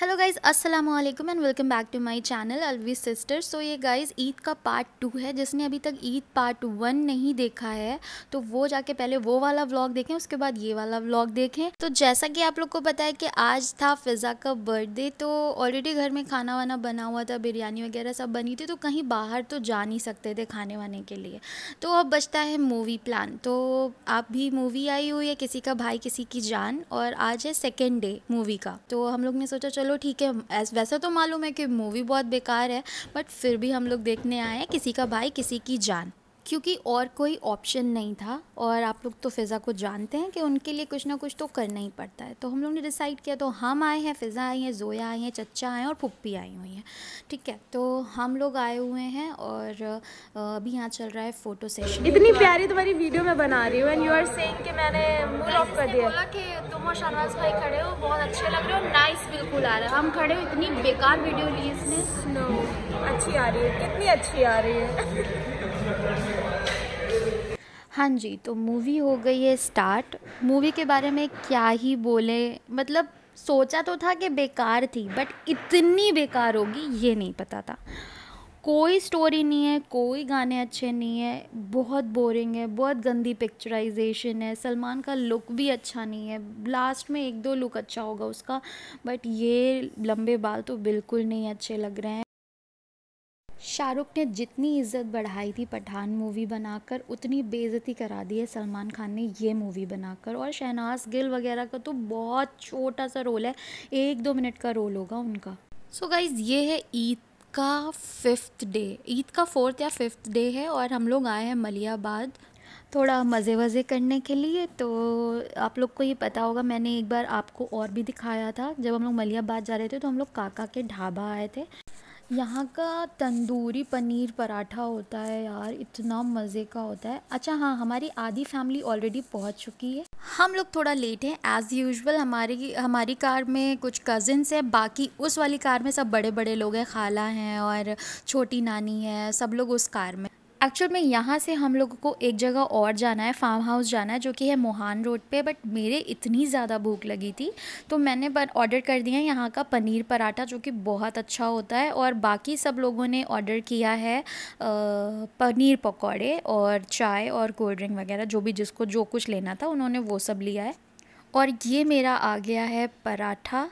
hello guys अस्सलाम वालेकुम and welcome back to my channel Alvi sister so ये guys Eid का पार्ट टू है जिसने अभी तक ईद पार्ट वन नहीं देखा है तो वो जाके पहले वो वाला व्लॉग देखें उसके बाद ये वाला व्लॉग देखें तो जैसा कि आप लोग को पता है कि आज था फिज़ा का बर्थडे तो ऑलरेडी घर में खाना वाना बना हुआ था बिरयानी वगैरह सब बनी थी तो कहीं बाहर तो जा नहीं सकते थे खाने वाने के लिए तो अब बचता है मूवी प्लान तो आप भी मूवी आई हुई है किसी का भाई किसी की जान और आज है सेकेंड डे मूवी का तो हम लोग ने सोचा चलो चलो ठीक है वैसा तो मालूम है कि मूवी बहुत बेकार है बट फिर भी हम लोग देखने आए हैं किसी का भाई किसी की जान क्योंकि और कोई ऑप्शन नहीं था और आप लोग तो फ़िज़ा को जानते हैं कि उनके लिए कुछ ना कुछ तो करना ही पड़ता है तो हम लोग ने डिसाइड किया तो हम आए हैं फ़िज़ा आई हैं जोया आई हैं चच्चा आए हैं और पुप्पी आई हुई हैं ठीक है तो हम लोग आए हुए हैं और अभी यहाँ चल रहा है फ़ोटो सेशन इतनी प्यारी तुम्हारी वीडियो मैं बना रही हूँ एंड यू आर से मैंने मूल ऑफ कर दिया बोला कि तुम और शाहनवाज भाई खड़े हो बहुत अच्छे लग रहे हो नाइस बिल्कुल आ रहा है हम खड़े हो इतनी बेकार वीडियो ली इसने अच्छी आ रही है कितनी अच्छी आ रही है हाँ जी तो मूवी हो गई है स्टार्ट मूवी के बारे में क्या ही बोले मतलब सोचा तो था कि बेकार थी बट इतनी बेकार होगी ये नहीं पता था कोई स्टोरी नहीं है कोई गाने अच्छे नहीं है बहुत बोरिंग है बहुत गंदी पिक्चराइजेशन है सलमान का लुक भी अच्छा नहीं है लास्ट में एक दो लुक अच्छा होगा उसका बट ये लंबे बाल तो बिल्कुल नहीं अच्छे लग रहे हैं शाहरुख ने जितनी इज़्ज़त बढ़ाई थी पठान मूवी बनाकर उतनी बेइज्जती करा दी है सलमान खान ने ये मूवी बनाकर और शहनाज गिल वगैरह का तो बहुत छोटा सा रोल है एक दो मिनट का रोल होगा उनका सो so गाइज़ ये है ईद का फिफ्थ डे ईद का फोर्थ या फिफ्थ डे है और हम लोग आए हैं मलियाबाद थोड़ा मज़े वज़े करने के लिए तो आप लोग को ये पता होगा मैंने एक बार आपको और भी दिखाया था जब हम लोग मलियाबाद जा रहे थे तो हम लोग काका के ढाबा आए थे यहाँ का तंदूरी पनीर पराठा होता है यार इतना मज़े का होता है अच्छा हाँ हमारी आधी फैमिली ऑलरेडी पहुँच चुकी है हम लोग थोड़ा लेट हैं एज़ यूजल हमारी हमारी कार में कुछ कजिनस हैं बाकी उस वाली कार में सब बड़े बड़े लोग हैं खाला हैं और छोटी नानी है सब लोग उस कार में एक्चुअल में यहाँ से हम लोगों को एक जगह और जाना है फार्म हाउस जाना है जो कि है मोहान रोड पे बट मेरे इतनी ज़्यादा भूख लगी थी तो मैंने ऑर्डर कर दिया यहाँ का पनीर पराठा जो कि बहुत अच्छा होता है और बाकी सब लोगों ने ऑर्डर किया है आ, पनीर पकौड़े और चाय और कोल्ड ड्रिंक वगैरह जो भी जिसको जो कुछ लेना था उन्होंने वो सब लिया है और ये मेरा आ गया है पराठा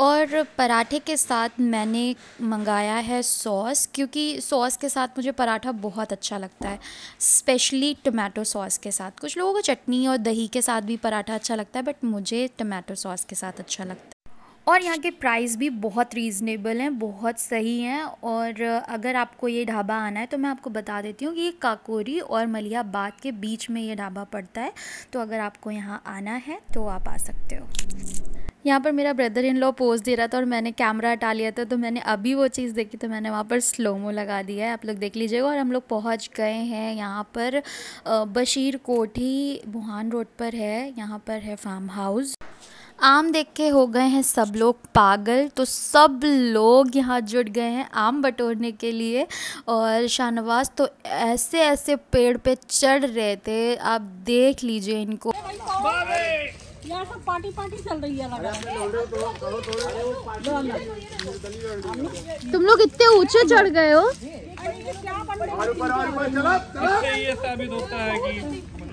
और पराठे के साथ मैंने मंगाया है सॉस क्योंकि सॉस के साथ मुझे पराठा बहुत अच्छा लगता है स्पेशली टमाटो सॉस के साथ कुछ लोगों को चटनी और दही के साथ भी पराठा अच्छा लगता है बट मुझे टमाटो सॉस के साथ अच्छा लगता है और यहाँ के प्राइस भी बहुत रीज़नेबल हैं बहुत सही हैं और अगर आपको ये ढाबा आना है तो मैं आपको बता देती हूँ कि ये काकोरी और मलियाबाद के बीच में ये ढाबा पड़ता है तो अगर आपको यहाँ आना है तो आप आ सकते हो यहाँ पर मेरा ब्रदर इन लॉ पोज दे रहा था और मैंने कैमरा हटा लिया था तो मैंने अभी वो चीज़ देखी तो मैंने वहाँ पर स्लोमो लगा दिया है आप लोग देख लीजिएगा और हम लोग पहुँच गए हैं यहाँ पर बशीर कोठी बुहान रोड पर है यहाँ पर है फार्म हाउस आम देख के हो गए हैं सब लोग पागल तो सब लोग यहाँ जुट गए हैं आम बटोरने के लिए और शाहनवाज तो ऐसे ऐसे पेड़ पे चढ़ रहे थे आप देख लीजिए इनको सब पार्टी पार्टी चल रही है तो तो तुम लोग इतने ऊंचे चढ़ गए हो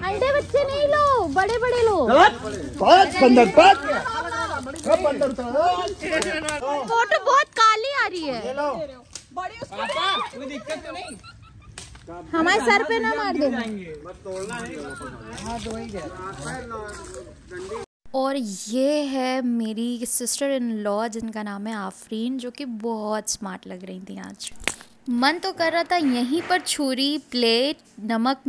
अंडे बच्चे नहीं लो बड़े बड़े लो फोटो बहुत काली आ रही है तो हमारे सर पे ना मार दो और ये है मेरी सिस्टर इन लॉ जिनका नाम है आफरीन जो कि बहुत स्मार्ट लग रही थी आज मन तो कर रहा था यहीं पर छुरी प्लेट नमक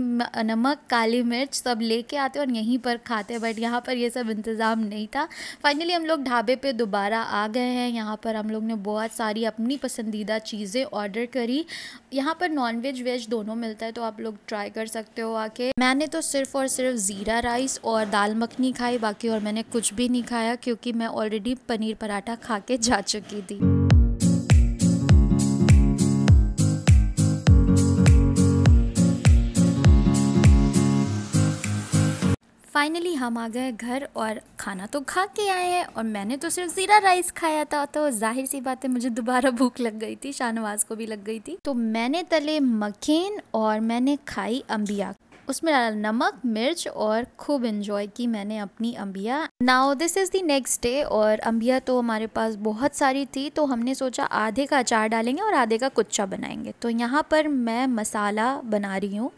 नमक काली मिर्च सब लेके आते और यहीं पर खाते बट यहाँ पर ये सब इंतज़ाम नहीं था फाइनली हम लोग ढाबे पे दोबारा आ गए हैं यहाँ पर हम लोग ने बहुत सारी अपनी पसंदीदा चीज़ें ऑर्डर करी यहाँ पर नॉन वेज वेज दोनों मिलता है तो आप लोग ट्राई कर सकते हो आके मैंने तो सिर्फ़ और सिर्फ ज़ीरा राइस और दाल मखनी खाई बाकी और मैंने कुछ भी नहीं खाया क्योंकि मैं ऑलरेडी पनीर पराठा खा के जा चुकी थी फाइनली हम आ गए घर और खाना तो खा के आए हैं और मैंने तो सिर्फ ज़ीरा राइस खाया था तो जाहिर सी बात है मुझे दोबारा भूख लग गई थी शाहनवाज को भी लग गई थी तो मैंने तले मखेन और मैंने खाई अम्बिया उसमें डाला नमक मिर्च और खूब इन्जॉय की मैंने अपनी अम्बिया now this is the next day और अम्बिया तो हमारे पास बहुत सारी थी तो हमने सोचा आधे का अचार डालेंगे और आधे का कुच्चा बनाएंगे तो यहाँ पर मैं मसाला बना रही हूँ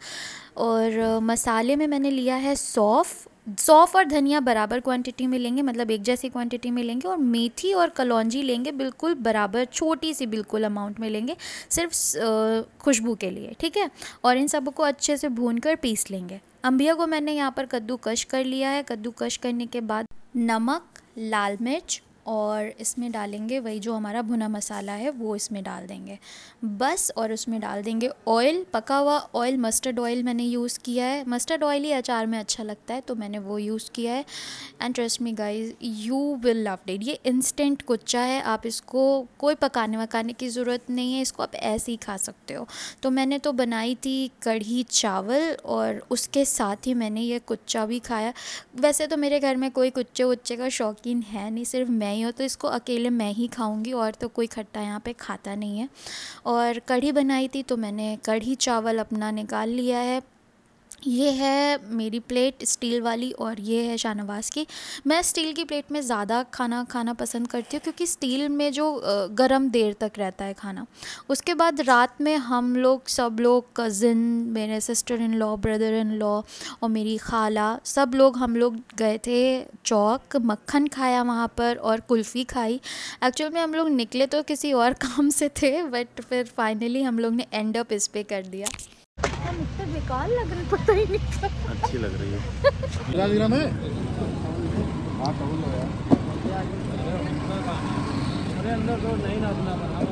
और मसाले में मैंने लिया है सौफ़ सौफ़ और धनिया बराबर क्वांटिटी में लेंगे मतलब एक जैसी क्वांटिटी में लेंगे और मेथी और कलौंजी लेंगे बिल्कुल बराबर छोटी सी बिल्कुल अमाउंट में लेंगे सिर्फ खुशबू के लिए ठीक है और इन सबको अच्छे से भून कर पीस लेंगे अम्बिया को मैंने यहाँ पर कद्दूकश कर लिया है कद्दूकश करने के बाद नमक लाल मिर्च और इसमें डालेंगे वही जो हमारा भुना मसाला है वो इसमें डाल देंगे बस और उसमें डाल देंगे ऑयल पका हुआ ऑयल मस्टर्ड ऑयल मैंने यूज़ किया है मस्टर्ड ऑयल ही अचार में अच्छा लगता है तो मैंने वो यूज़ किया है and trust me guys you will love that ये इंस्टेंट कुच्चा है आप इसको कोई पकाने वकाने की ज़रूरत नहीं है इसको आप ऐसे ही खा सकते हो तो मैंने तो बनाई थी कढ़ी चावल और उसके साथ ही मैंने ये कुच्चा भी खाया वैसे तो मेरे घर में कोई कुच्चे उच्चे का शौकीन है नहीं सिर्फ मैं नहीं हो तो इसको अकेले मैं ही खाऊंगी और तो कोई खट्टा यहाँ पे खाता नहीं है और कढ़ी बनाई थी तो मैंने कढ़ी चावल अपना निकाल लिया है ये है मेरी प्लेट स्टील वाली और ये है शाहनवाज़ की मैं स्टील की प्लेट में ज़्यादा खाना खाना पसंद करती हूँ क्योंकि स्टील में जो गरम देर तक रहता है खाना उसके बाद रात में हम लोग सब लोग कज़िन मेरे sister in law brother in law और मेरी खाला सब लोग हम लोग गए थे चौक मक्खन खाया वहाँ पर और कुल्फ़ी खाई एक्चुअल में हम लोग निकले तो किसी और काम से थे बट फिर फाइनली हम लोग ने एंड अप इस पर कर दिया बेकार लग रही है पता ही नहीं अच्छी लग रही है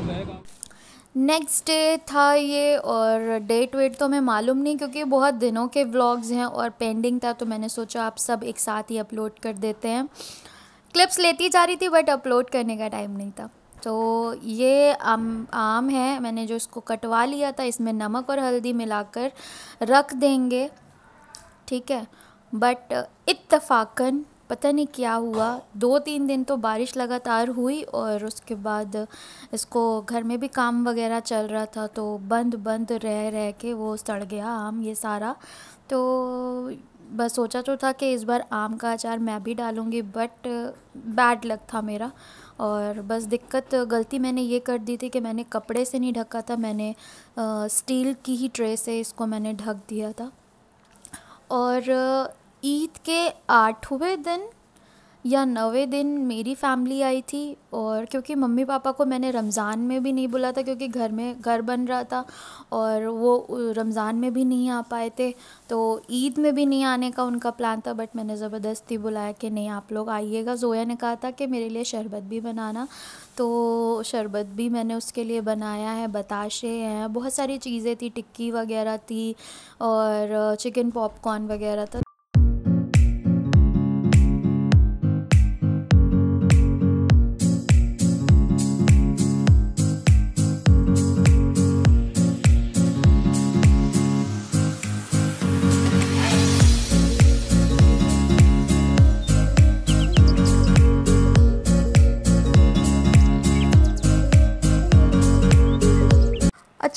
में नेक्स्ट डे था ये और डेट वेट तो मैं मालूम नहीं क्योंकि बहुत दिनों के व्लॉग्स हैं और पेंडिंग था तो मैंने सोचा आप सब एक साथ ही अपलोड कर देते हैं क्लिप्स लेती जा रही थी बट अपलोड करने का टाइम नहीं था तो ये आम आम है मैंने जो इसको कटवा लिया था इसमें नमक और हल्दी मिलाकर रख देंगे ठीक है बट इतफाक़न पता नहीं क्या हुआ दो तीन दिन तो बारिश लगातार हुई और उसके बाद इसको घर में भी काम वगैरह चल रहा था तो बंद बंद रह रह के वो सड़ गया आम ये सारा तो बस सोचा तो था कि इस बार आम का अचार मैं भी डालूँगी बट बैड लक था मेरा और बस दिक्कत गलती मैंने ये कर दी थी कि मैंने कपड़े से नहीं ढका था मैंने स्टील की ही ट्रे से इसको मैंने ढक दिया था और ईद के आठवें दिन या नवे दिन मेरी फ़ैमिली आई थी और क्योंकि मम्मी पापा को मैंने रमज़ान में भी नहीं बुला था क्योंकि घर में घर बन रहा था और वो रमज़ान में भी नहीं आ पाए थे तो ईद में भी नहीं आने का उनका प्लान था बट मैंने ज़बरदस्ती बुलाया कि नहीं आप लोग आइएगा जोया ने कहा था कि मेरे लिए शरबत भी बनाना तो शरबत भी मैंने उसके लिए बनाया है बताशे हैं बहुत सारी चीज़ें थी टिक्की वगैरह थी और चिकन पॉपकॉर्न वगैरह था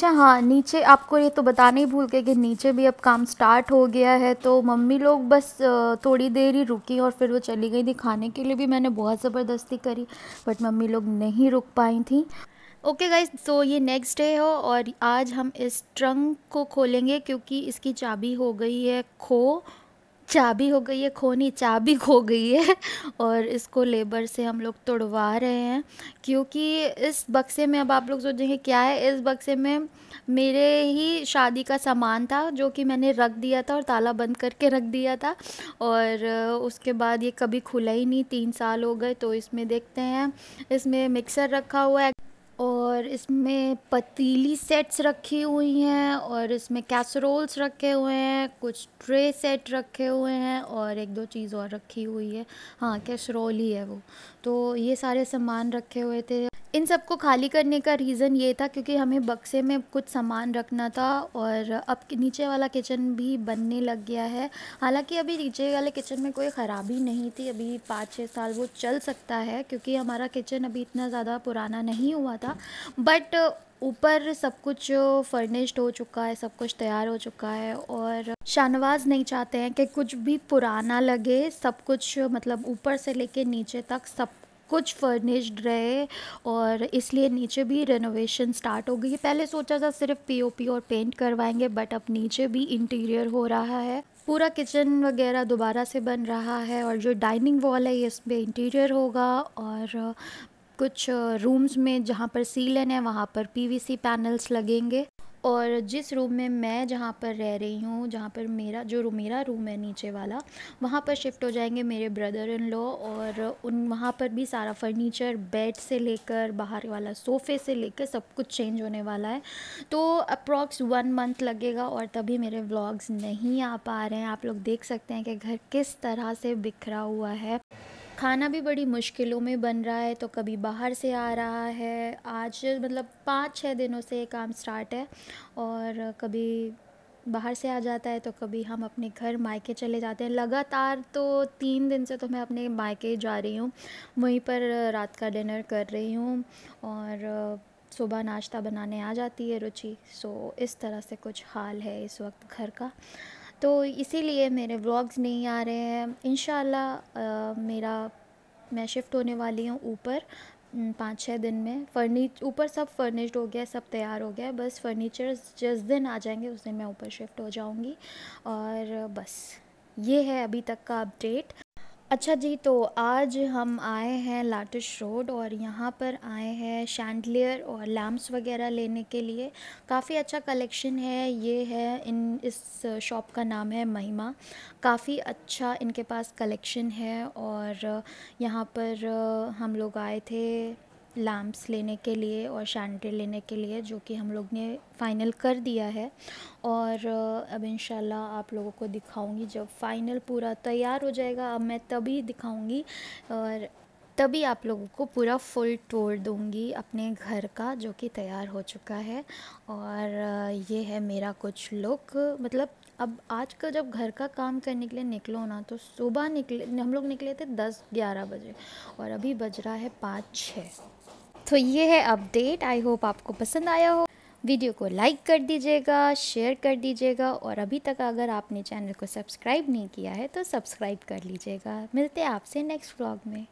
अच्छा हाँ नीचे आपको ये तो बताना ही भूल गए कि नीचे भी अब काम स्टार्ट हो गया है तो मम्मी लोग बस थोड़ी देर ही रुकी और फिर वो चली गई थी खाने के लिए भी मैंने बहुत ज़बरदस्ती करी बट मम्मी लोग नहीं रुक पाई थी ओके गाइज तो ये नेक्स्ट डे हो और आज हम इस ट्रंक को खोलेंगे क्योंकि इसकी चाबी हो गई है खो चाबी हो गई है खोनी चाबी खो गई है और इसको लेबर से हम लोग तोड़वा रहे हैं क्योंकि इस बक्से में अब आप लोग सोचेंगे क्या है इस बक्से में मेरे ही शादी का सामान था जो कि मैंने रख दिया था और ताला बंद करके रख दिया था और उसके बाद ये कभी खुला ही नहीं तीन साल हो गए तो इसमें देखते हैं इसमें मिक्सर रखा हुआ है और इसमें पतीली सेट्स रखी हुई हैं और इसमें कैसरोल्स रखे हुए हैं कुछ ट्रे सेट रखे हुए हैं और एक दो चीज़ और रखी हुई है हाँ कैसरोल ही है वो तो ये सारे सामान रखे हुए थे इन सबको खाली करने का रीज़न ये था क्योंकि हमें बक्से में कुछ सामान रखना था और अब नीचे वाला किचन भी बनने लग गया है हालांकि अभी नीचे वाले किचन में कोई ख़राबी नहीं थी अभी पाँच छः साल वो चल सकता है क्योंकि हमारा किचन अभी इतना ज़्यादा पुराना नहीं हुआ था बट ऊपर सब कुछ फर्निश्ड हो चुका है सब कुछ तैयार हो चुका है और शाहनवाज नहीं चाहते हैं कि कुछ भी पुराना लगे सब कुछ मतलब ऊपर से लेके नीचे तक सब कुछ फर्निश्ड रहे और इसलिए नीचे भी रेनोवेशन स्टार्ट हो गई है पहले सोचा था सिर्फ पीओपी और पेंट करवाएंगे बट अब नीचे भी इंटीरियर हो रहा है पूरा किचन वगैरह दोबारा से बन रहा है और जो डाइनिंग वॉल है इसमें इंटीरियर होगा और कुछ रूम्स में जहाँ पर सीलन है वहाँ पर पीवीसी पैनल्स लगेंगे और जिस रूम में मैं जहाँ पर रह रही हूँ जहाँ पर मेरा जो मेरा रूम है नीचे वाला वहाँ पर शिफ्ट हो जाएंगे मेरे ब्रदर इन लॉ और उन वहाँ पर भी सारा फर्नीचर बेड से लेकर बाहर वाला सोफ़े से लेकर सब कुछ चेंज होने वाला है तो अप्रॉक्स वन मंथ लगेगा और तभी मेरे व्लॉग्स नहीं आ पा रहे हैं आप लोग देख सकते हैं कि घर किस तरह से बिखरा हुआ है खाना भी बड़ी मुश्किलों में बन रहा है तो कभी बाहर से आ रहा है आज मतलब पाँच छः दिनों से ये काम स्टार्ट है और कभी बाहर से आ जाता है तो कभी हम अपने घर मायके चले जाते हैं लगातार तो तीन दिन से तो मैं अपने मायके जा रही हूँ वहीं पर रात का डिनर कर रही हूँ और सुबह नाश्ता बनाने आ जाती है रुचि सो इस तरह से कुछ हाल है इस वक्त घर का तो इसीलिए मेरे व्लॉग्स नहीं आ रहे हैं इन मेरा मैं शिफ्ट होने वाली हूँ ऊपर पाँच छः दिन में फर्नीच ऊपर सब फर्निश्ड हो गया सब तैयार हो गया है बस फर्नीचर जिस दिन आ जाएंगे उस दिन मैं ऊपर शिफ्ट हो जाऊँगी और बस ये है अभी तक का अपडेट अच्छा जी तो आज हम आए हैं लाटिश रोड और यहाँ पर आए हैं शैंडलियर और लैम्प्स वगैरह लेने के लिए काफ़ी अच्छा कलेक्शन है ये है इन इस शॉप का नाम है महिमा काफ़ी अच्छा इनके पास कलेक्शन है और यहाँ पर हम लोग आए थे लैम्प्स लेने के लिए और शैंडल लेने के लिए जो कि हम लोग ने फ़ाइनल कर दिया है और अब इन आप लोगों को दिखाऊंगी जब फ़ाइनल पूरा तैयार हो जाएगा अब मैं तभी दिखाऊंगी और तभी आप लोगों को पूरा फुल टूर दूंगी अपने घर का जो कि तैयार हो चुका है और ये है मेरा कुछ लुक मतलब अब आज का जब घर का काम करने के लिए निकलो ना तो सुबह निकले हम लोग निकले थे दस ग्यारह बजे और अभी बज रहा है पाँच छः तो ये है अपडेट आई होप आपको पसंद आया हो वीडियो को लाइक कर दीजिएगा शेयर कर दीजिएगा और अभी तक अगर आपने चैनल को सब्सक्राइब नहीं किया है तो सब्सक्राइब कर लीजिएगा मिलते हैं आपसे नेक्स्ट व्लॉग में